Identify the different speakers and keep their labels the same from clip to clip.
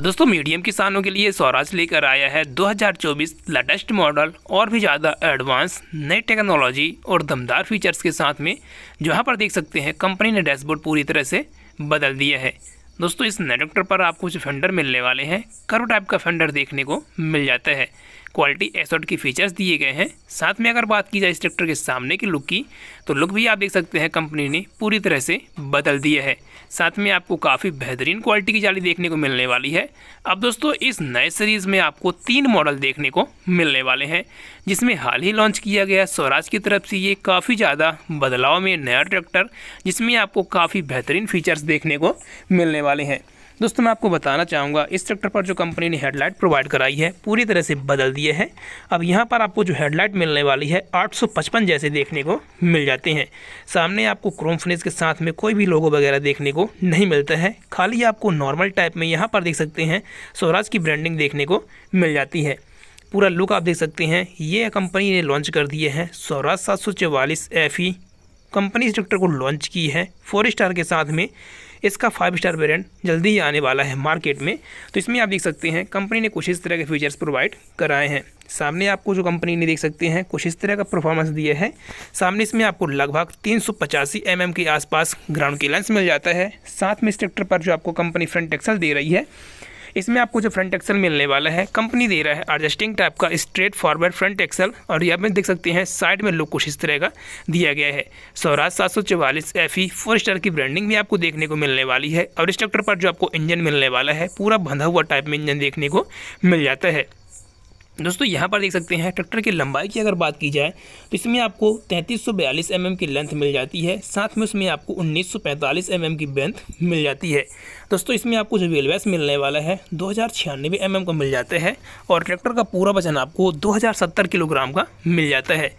Speaker 1: दोस्तों मीडियम किसानों के लिए स्वराज लेकर आया है 2024 लेटेस्ट मॉडल और भी ज़्यादा एडवांस नई टेक्नोलॉजी और दमदार फीचर्स के साथ में जहाँ पर देख सकते हैं कंपनी ने डैशबोर्ड पूरी तरह से बदल दिया है दोस्तों इस नेडक्टर पर आपको कुछ फेंडर मिलने वाले हैं करो टाइप का फेंडर देखने को मिल जाता है क्वालिटी एसोड की फीचर्स दिए गए हैं साथ में अगर बात की जाए इस ट्रैक्टर के सामने की लुक की तो लुक भी आप देख सकते हैं कंपनी ने पूरी तरह से बदल दिया है साथ में आपको काफ़ी बेहतरीन क्वालिटी की जाली देखने को मिलने वाली है अब दोस्तों इस नए सीरीज़ में आपको तीन मॉडल देखने को मिलने वाले हैं जिसमें हाल ही लॉन्च किया गया स्वराज की तरफ से ये काफ़ी ज़्यादा बदलाव में नया ट्रैक्टर जिसमें आपको काफ़ी बेहतरीन फीचर्स देखने को मिलने वाले हैं दोस्तों मैं आपको बताना चाहूँगा इस ट्रैक्टर पर जो कंपनी ने हेडलाइट प्रोवाइड कराई है पूरी तरह से बदल दिए हैं अब यहाँ पर आपको जो हेडलाइट मिलने वाली है 855 जैसे देखने को मिल जाते हैं सामने आपको क्रोम फिनिश के साथ में कोई भी लोगो वगैरह देखने को नहीं मिलता है खाली आपको नॉर्मल टाइप में यहाँ पर देख सकते हैं स्वराज की ब्रांडिंग देखने को मिल जाती है पूरा लुक आप देख सकते हैं ये कंपनी ने लॉन्च कर दिए हैं स्वराज सात सौ कंपनी इस ट्रैक्टर को लॉन्च की है फोर स्टार के साथ में इसका फाइव स्टार वेरियंट जल्दी ही आने वाला है मार्केट में तो इसमें आप देख सकते हैं कंपनी ने कुछ इस तरह के फीचर्स प्रोवाइड कराए हैं सामने आपको जो कंपनी ने देख सकते हैं कुछ इस तरह का परफॉर्मेंस दिया है सामने इसमें आपको लगभग तीन सौ पचासी एम एम के आसपास ग्राउंड क्लियरेंस मिल जाता है साथ में स्ट्रक्टर पर जो आपको कंपनी फ्रंट एक्सल दे रही है इसमें आपको जो फ्रंट एक्सल मिलने वाला है कंपनी दे रहा है एडजस्टिंग टाइप का स्ट्रेट फॉरवर्ड फ्रंट एक्सल और यह देख सकते हैं साइड में लुक कुछ इस तरह का दिया गया है स्वराज सात सौ चौवालीस एफ ई फोर स्टार की ब्रांडिंग भी आपको देखने को मिलने वाली है और इस ट्रैक्टर पर जो आपको इंजन मिलने वाला है पूरा बंधा हुआ टाइप में इंजन देखने को मिल जाता है दोस्तों यहाँ पर देख सकते हैं ट्रैक्टर की लंबाई की अगर बात की जाए तो इसमें आपको 3342 एम की लेंथ मिल जाती है साथ में उसमें आपको 1945 एम की बेंथ मिल जाती है दोस्तों इसमें आपको जो वेलवेस मिलने वाला है दो हज़ार mm का मिल जाता है और ट्रैक्टर का पूरा वजन आपको 2070 किलोग्राम का मिल जाता है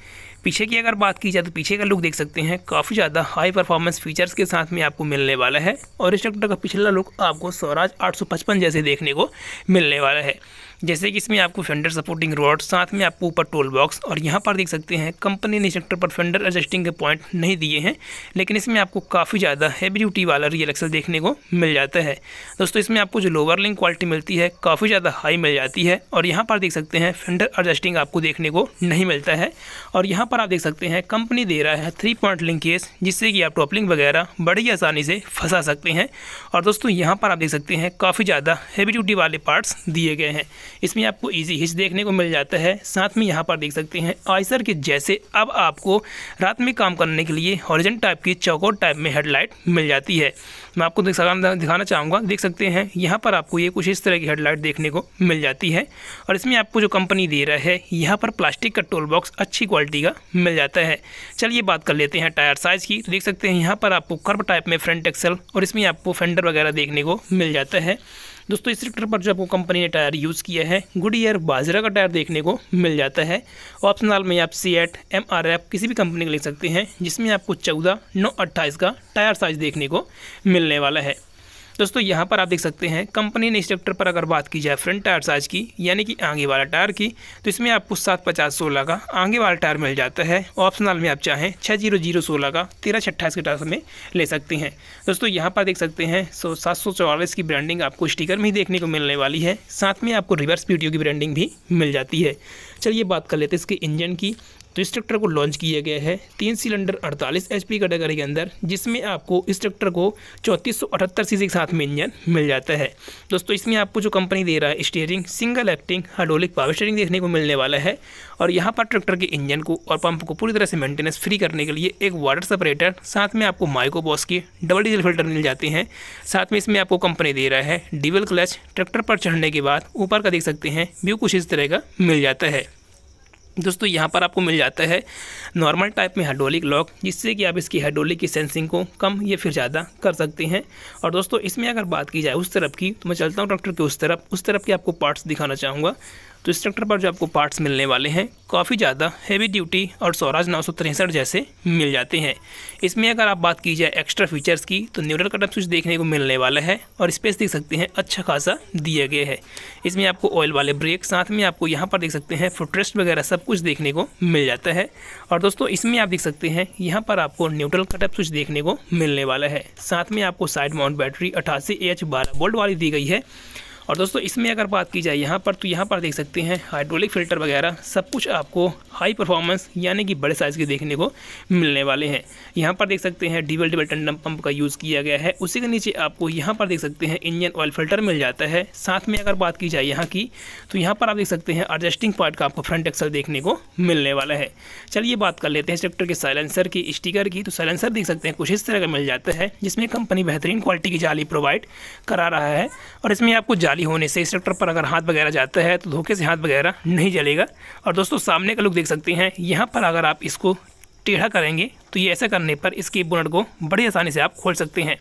Speaker 1: पीछे की अगर बात की जाए तो पीछे का लुक देख सकते हैं काफ़ी ज़्यादा हाई परफॉर्मेंस फीचर्स के साथ में आपको मिलने वाला है और इस ट्रैक्टर का पिछला लुक आपको स्वराज पचपन जैसे देखने को मिलने वाला है जैसे कि इसमें आपको फेंडर सपोर्टिंग रोड साथ में आपको ऊपर टोल बॉक्स और यहाँ पर देख सकते हैं कंपनी ने सेक्टर पर फेंडर एडजस्टिंग के पॉइंट नहीं दिए हैं लेकिन इसमें आपको काफ़ी ज़्यादा हैवी ड्यूटी वाला रियल एक्सल देखने को मिल जाता है दोस्तों इसमें आपको जो लोअर लिंक क्वालिटी मिलती है काफ़ी ज़्यादा हाई मिल जाती है और यहाँ पर देख सकते हैं फेंडर एडजस्टिंग आपको देखने को नहीं मिलता है और यहाँ पर आप देख सकते हैं कंपनी दे रहा है थ्री पॉइंट लिंक केस जिससे कि आप टॉपलिंग वगैरह बड़ी आसानी से फंसा सकते हैं और दोस्तों यहाँ पर आप देख सकते हैं काफ़ी ज़्यादा हैवी ड्यूटी वाले पार्ट्स दिए गए हैं इसमें आपको ईजी हिच देखने को मिल जाता है साथ में यहाँ पर देख सकते हैं आइसर के जैसे अब आपको रात में काम करने के लिए हॉरिजन टाइप की चौकोर टाइप में हेडलाइट मिल जाती है मैं आपको दिखाना चाहूँगा देख सकते हैं यहाँ पर आपको ये कुछ इस तरह की हेडलाइट देखने को मिल जाती है और इसमें आपको जो कंपनी दे रहा है यहाँ पर प्लास्टिक का टोल बॉक्स अच्छी क्वालिटी का मिल जाता है चलिए बात कर लेते हैं टायर साइज़ की तो देख सकते हैं यहाँ पर आपको कर्व टाइप में फ्रंट एक्सल और इसमें आपको फेंडर वगैरह देखने को मिल जाता है दोस्तों इस ट्रैक्टर पर जो आपको कंपनी ने टायर यूज़ किया है गुड ईयर बाजरा का टायर देखने को मिल जाता है ऑप्शनल में आप CEAT M R F किसी भी कंपनी का ले सकते हैं जिसमें आपको चौदह नौ अट्ठाईस का टायर साइज देखने को मिलने वाला है दोस्तों यहाँ पर आप देख सकते हैं कंपनी ने इस चैप्टर पर अगर बात की जाए फ्रंट टायर साइज की यानी कि आगे वाला टायर की तो इसमें आपको सात पचास सोलह का आगे वाला टायर मिल जाता है ऑप्शनल में आप चाहें छः जीरो जीरो सोलह का तेरह छट्ठाईस के टायर में ले सकते हैं दोस्तों यहाँ पर देख सकते हैं सो सात सौ चौवालीस की ब्रांडिंग आपको स्टिकर में ही देखने को मिलने वाली है साथ में आपको रिवर्स पीटीओ की ब्रांडिंग भी मिल जाती है चलिए बात कर लेते हैं इसके इंजन की तो इस ट्रैक्टर को लॉन्च किया गया है तीन सिलेंडर 48 एचपी कैटेगरी के अंदर जिसमें आपको इस ट्रैक्टर को चौंतीस सौ सीसी के साथ में इंजन मिल जाता है दोस्तों इसमें आपको जो कंपनी दे रहा है steering single acting hydraulic power steering देखने को मिलने वाला है और यहाँ पर ट्रैक्टर के इंजन को और पंप को पूरी तरह से मेंटेनेंस फ्री करने के लिए एक वाटर सेपरेटर साथ में आपको Mico Bosch double diesel filter मिल जाते हैं साथ में इसमें आपको कंपनी दे रहा है डिबल क्लच ट्रैक्टर पर चढ़ने के बाद ऊपर का देख सकते हैं व्यू कुछ इस तरह का मिल जाता है दोस्तों यहाँ पर आपको मिल जाता है नॉर्मल टाइप में हाइड्रोलिक लॉक जिससे कि आप इसकी हाइड्रोलिक की सेंसिंग को कम या फिर ज़्यादा कर सकते हैं और दोस्तों इसमें अगर बात की जाए उस तरफ की तो मैं चलता हूँ डॉक्टर के उस तरफ उस तरफ के आपको पार्ट्स दिखाना चाहूँगा तो इस ट्रैक्टर पर जो आपको पार्ट्स मिलने वाले हैं काफ़ी ज़्यादा हैवी ड्यूटी और स्वराज नौ जैसे मिल जाते हैं इसमें अगर आप बात की जाए एक्स्ट्रा फीचर्स की तो न्यूट्रल कटअप स्विच देखने को मिलने वाला है और स्पेस देख सकते हैं अच्छा खासा दिया गया है इसमें आपको ऑयल वाले ब्रेक साथ में आपको यहाँ पर देख सकते हैं फुटरेस्ट वगैरह सब कुछ देखने को मिल जाता है और दोस्तों इसमें आप देख सकते हैं यहाँ पर आपको न्यूट्रल कटअप स्विच देखने को मिलने वाला है साथ में आपको साइड माउंट बैटरी अठासी एच बारह वोल्ट वाली दी गई है और दोस्तों इसमें अगर बात की जाए यहाँ पर तो यहाँ पर देख सकते हैं हाइड्रोलिक फ़िल्टर वगैरह सब कुछ आपको हाई परफॉर्मेंस यानी कि बड़े साइज़ के देखने को मिलने वाले हैं यहाँ पर देख सकते हैं डिबल डिबल टंडम पंप का यूज़ किया गया है उसी के नीचे आपको यहाँ पर देख सकते हैं इंजन ऑयल फिल्टर मिल जाता है साथ में अगर बात की जाए यहाँ की तो यहाँ पर आप देख सकते हैं एडजस्टिंग पार्ट का आपको फ्रंट एक्सल देखने को मिलने वाला है चलिए बात कर लेते हैं ट्रैक्टर के साइलेंसर की स्टिकर की तो साइलेंसर देख सकते हैं कुछ इस तरह का मिल जाता है जिसमें कंपनी बेहतरीन क्वालिटी की जाली प्रोवाइड करा रहा है और इसमें आपको जाली होने से इस पर अगर हाथ वगैरह जाता है तो धोखे से हाथ वगैरह नहीं जलेगा और दोस्तों सामने का लुक देख सकते हैं यहाँ पर अगर आप इसको टेढ़ा करेंगे तो ये ऐसा करने पर इसके बुनट को बड़ी आसानी से आप खोल सकते हैं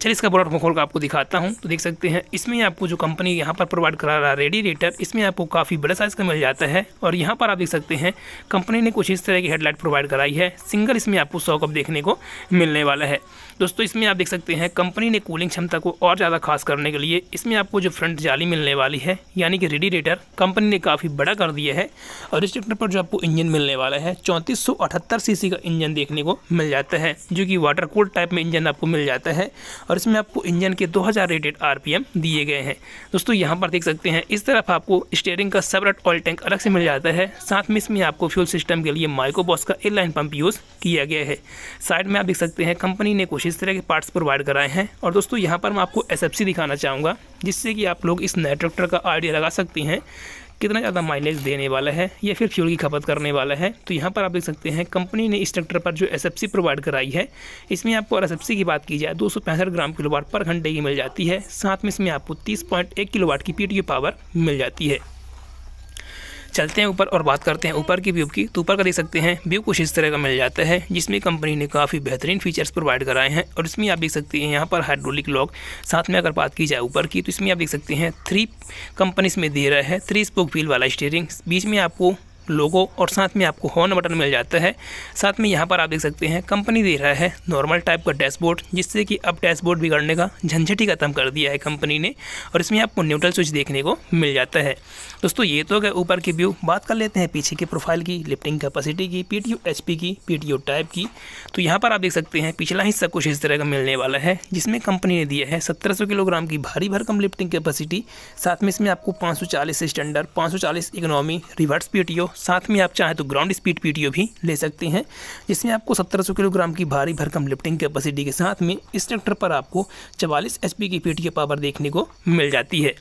Speaker 1: चलिए इसका बुलेट को खोल कर आपको दिखाता हूँ तो देख सकते हैं इसमें आपको जो कंपनी यहाँ पर प्रोवाइड करा रहा है रेडिएटर इसमें आपको काफ़ी बड़ा साइज़ का मिल जाता है और यहाँ पर आप देख सकते हैं कंपनी ने कुछ इस तरह की हेडलाइट प्रोवाइड कराई है सिंगल इसमें आपको सौ कप देखने को मिलने वाला है दोस्तों इसमें आप देख सकते हैं कंपनी ने कूलिंग क्षमता को और ज़्यादा खास करने के लिए इसमें आपको जो फ्रंट जाली मिलने वाली है यानी कि रेडिएटर कंपनी ने काफ़ी बड़ा कर दिया है और इस ट्रैक्टर पर जो आपको इंजन मिलने वाला है चौंतीस सौ का इंजन देखने को मिल जाता है जो कि वाटर कूल टाइप में इंजन आपको मिल जाता है और इसमें आपको इंजन के दो रेटेड आर दिए गए हैं दोस्तों यहाँ पर देख सकते हैं इस तरफ आपको स्टेयरिंग का सेपरेट ऑयल टैंक अलग से मिल जाता है साथ में इसमें आपको फ्यूल सिस्टम के लिए माइक्रोबॉस का एयरलाइन पंप यूज़ किया गया है साइड में आप देख सकते हैं कंपनी ने कुछ कुछ इस तरह के पार्ट्स प्रोवाइड कराए हैं और दोस्तों यहाँ पर मैं आपको एस दिखाना चाहूँगा जिससे कि आप लोग इस नए ट्रैक्टर का आइडिया लगा सकती हैं कितना ज़्यादा माइलेज देने वाला है या फिर फ्यूल की खपत करने वाला है तो यहाँ पर आप देख सकते हैं कंपनी ने इस ट्रैक्टर पर जो एस प्रोवाइड कराई है इसमें आपको एस की बात की जाए दो ग्राम किलो वाट पर घंटे की मिल जाती है साथ में इसमें आपको तीस पॉइंट एक किलोवाट की पी पावर मिल जाती है चलते हैं ऊपर और बात करते हैं ऊपर की व्यू की तो ऊपर का देख सकते हैं व्यू कुछ इस तरह का मिल जाता है जिसमें कंपनी ने काफ़ी बेहतरीन फीचर्स प्रोवाइड कराए हैं और इसमें आप देख सकते हैं यहाँ पर हाइड्रोलिक लॉक साथ में अगर बात की जाए ऊपर की तो इसमें आप देख सकते हैं थ्री कंपनीज में दे रहा है थ्री स्पोक व्हील वाला स्टेयरिंग बीच में आपको लोगो और साथ में आपको हॉर्न बटन मिल जाता है साथ में यहाँ पर आप देख सकते हैं कंपनी दे रहा है नॉर्मल टाइप का डैशबोर्ड जिससे कि अब डैशबोर्ड बिगड़ने का झंझट ही खत्म कर दिया है कंपनी ने और इसमें आपको न्यूट्रल स्विच देखने को मिल जाता है दोस्तों ये तो गए ऊपर की व्यू बात कर लेते हैं पीछे की प्रोफाइल की लिफ्टिंग कैपेसिटी की पी टी की पी टाइप की तो यहाँ पर आप देख सकते हैं पिछला हिस्सा कुछ इस तरह का मिलने वाला है जिसमें कंपनी ने दिया है सत्रह किलोग्राम की भारी भरकम लिफ्टिंग कैपेसिटी साथ में इसमें आपको पाँच सौ स्टैंडर्ड पाँच सौ इकोनॉमी रिवर्स पी साथ में आप चाहें तो ग्राउंड स्पीड पी भी ले सकते हैं जिसमें आपको 1700 किलोग्राम की भारी भरकम लिफ्टिंग कैपेसिटी के साथ में इस ट्रैक्टर पर आपको चवालीस एच की पी पावर देखने को मिल जाती है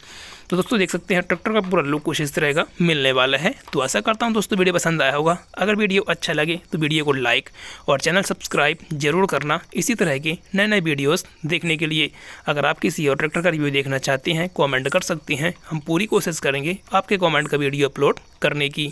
Speaker 1: तो दोस्तों देख सकते हैं ट्रैक्टर का पूरा लुक कुछ इस तरह का मिलने वाला है तो ऐसा करता हूँ दोस्तों वीडियो पसंद आया होगा अगर वीडियो अच्छा लगे तो वीडियो को लाइक और चैनल सब्सक्राइब जरूर करना इसी तरह के नए नए वीडियोज़ देखने के लिए अगर आप किसी और ट्रैक्टर का रिव्यू देखना चाहते हैं कॉमेंट कर सकते हैं हम पूरी कोशिश करेंगे आपके कॉमेंट का वीडियो अपलोड करने की